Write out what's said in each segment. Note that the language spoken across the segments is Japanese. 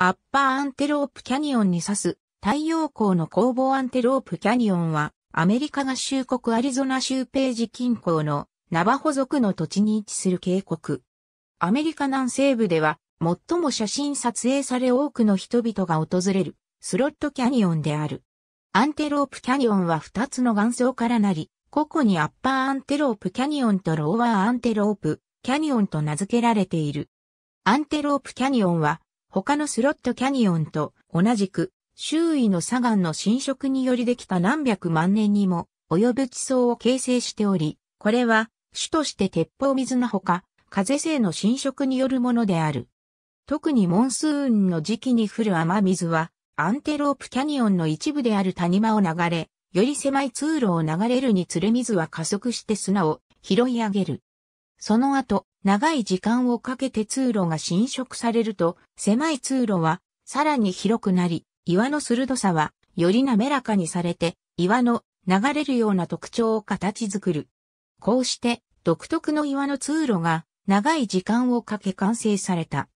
アッパーアンテロープキャニオンに指す太陽光の工房アンテロープキャニオンはアメリカ合衆国アリゾナ州ページ近郊のナバホ族の土地に位置する渓谷。アメリカ南西部では最も写真撮影され多くの人々が訪れるスロットキャニオンである。アンテロープキャニオンは2つの岩層からなり、個々にアッパーアンテロープキャニオンとローワーアンテロープキャニオンと名付けられている。アンテロープキャニオンは他のスロットキャニオンと同じく周囲の砂岩の侵食によりできた何百万年にも及ぶ地層を形成しており、これは主として鉄砲水のほか、風性の侵食によるものである。特にモンスーンの時期に降る雨水は、アンテロープキャニオンの一部である谷間を流れ、より狭い通路を流れるにつれ水は加速して砂を拾い上げる。その後、長い時間をかけて通路が侵食されると、狭い通路はさらに広くなり、岩の鋭さはより滑らかにされて、岩の流れるような特徴を形作る。こうして独特の岩の通路が長い時間をかけ完成された。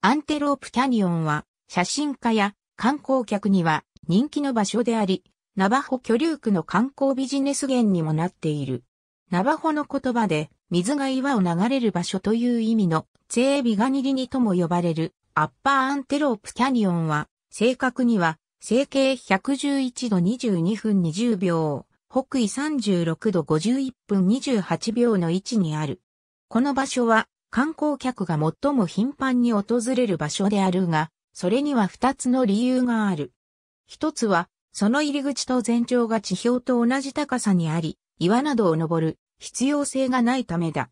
アンテロープキャニオンは写真家や観光客には人気の場所であり、ナバホ居留区の観光ビジネス源にもなっている。ナバホの言葉で、水が岩を流れる場所という意味の、チェービガニリニとも呼ばれる、アッパーアンテロープキャニオンは、正確には、成形111度22分20秒、北緯36度51分28秒の位置にある。この場所は、観光客が最も頻繁に訪れる場所であるが、それには二つの理由がある。一つは、その入り口と全長が地表と同じ高さにあり、岩などを登る必要性がないためだ。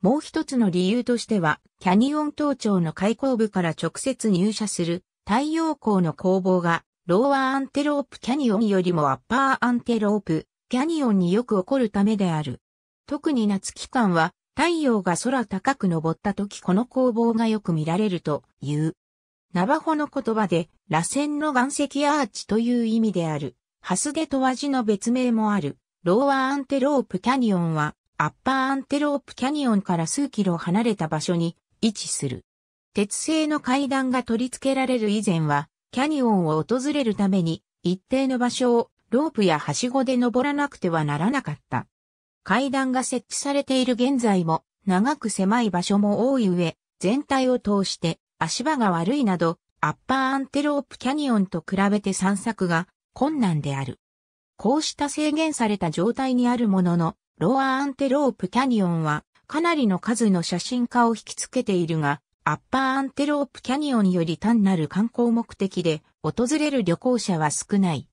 もう一つの理由としては、キャニオン頭頂の開口部から直接入射する太陽光の攻防が、ローアーアンテロープキャニオンよりもアッパーアンテロープキャニオンによく起こるためである。特に夏期間は、太陽が空高く昇った時この攻防がよく見られるという。ナバホの言葉で、螺旋の岩石アーチという意味である、ハスデとワジの別名もある。ローアーアンテロープキャニオンは、アッパーアンテロープキャニオンから数キロ離れた場所に位置する。鉄製の階段が取り付けられる以前は、キャニオンを訪れるために、一定の場所をロープやはしごで登らなくてはならなかった。階段が設置されている現在も、長く狭い場所も多い上、全体を通して足場が悪いなど、アッパーアンテロープキャニオンと比べて散策が困難である。こうした制限された状態にあるものの、ロアアンテロープキャニオンはかなりの数の写真家を引きつけているが、アッパーアンテロープキャニオンより単なる観光目的で訪れる旅行者は少ない。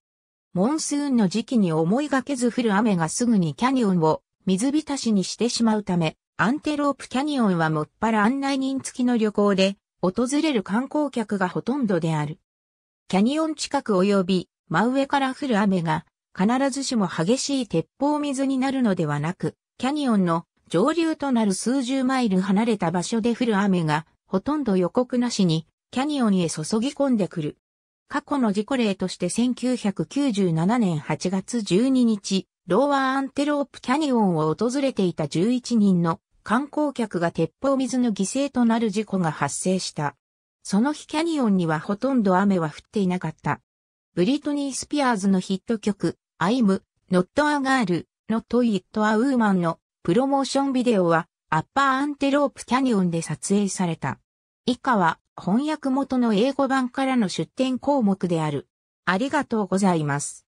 モンスーンの時期に思いがけず降る雨がすぐにキャニオンを水浸しにしてしまうため、アンテロープキャニオンはもっぱら案内人付きの旅行で、訪れる観光客がほとんどである。キャニオン近く及び真上から降る雨が必ずしも激しい鉄砲水になるのではなく、キャニオンの上流となる数十マイル離れた場所で降る雨が、ほとんど予告なしに、キャニオンへ注ぎ込んでくる。過去の事故例として1997年8月12日、ローワーアンテロープキャニオンを訪れていた11人の観光客が鉄砲水の犠牲となる事故が発生した。その日キャニオンにはほとんど雨は降っていなかった。ブリトニー・スピアーズのヒット曲、I'm Not a Girl, Not It a Woman のプロモーションビデオはアッパーアンテロープキャニオンで撮影された。以下は翻訳元の英語版からの出展項目である。ありがとうございます。